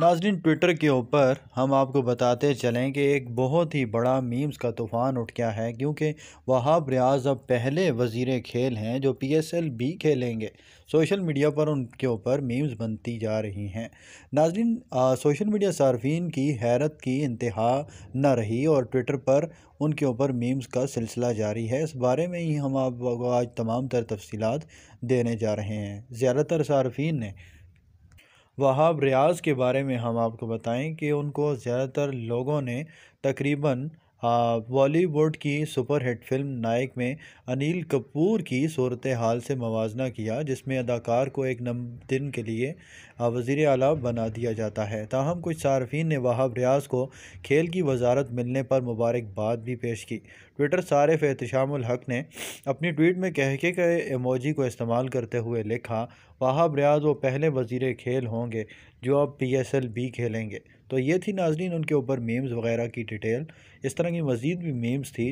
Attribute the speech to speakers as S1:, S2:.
S1: नाजरीन ट्विटर के ऊपर हम आपको बताते चलें कि एक बहुत ही बड़ा मीम्स का तूफ़ान उठ गया है क्योंकि वहाब रियाज अब पहले वजीर खेल हैं जो पी एस एल भी खेलेंगे सोशल मीडिया पर उनके ऊपर मीम्स बनती जा रही हैं नाजरीन सोशल मीडिया सार्फिन की हैरत की इंतहा न रही और ट्विटर पर उनके ऊपर मीम्स का सिलसिला जारी है इस बारे में ही हम आपको आज तमाम तर तफसीत देने जा रहे हैं ज़्यादातर सार्फिन ने वहाब रियाज़ के बारे में हम आपको बताएं कि उनको ज़्यादातर लोगों ने तकरीबन बॉलीवुड की सुपरहिट फिल्म नायक में अनिल कपूर की सूरत हाल से मवाजना किया जिसमें अदाकार को एक नम दिन के लिए वजीर अला बना दिया जाता है ताहम कुछ सार्फिन ने वहाब रियाज को खेल की वजारत मिलने पर मुबारकबाद भी पेश की ट्विटर सारे एहतशामुल हक ने अपनी ट्वीट में कहके के एमोजी को इस्तेमाल करते हुए लिखा वहाब रियाज वो पहले वजीर खेल होंगे जो अब पी एस एल बी खेलेंगे तो ये थी नाजरीन उनके ऊपर मीम्स वगैरह की डिटेल इस तरह तरह की मज़ीद भी मेम्स थे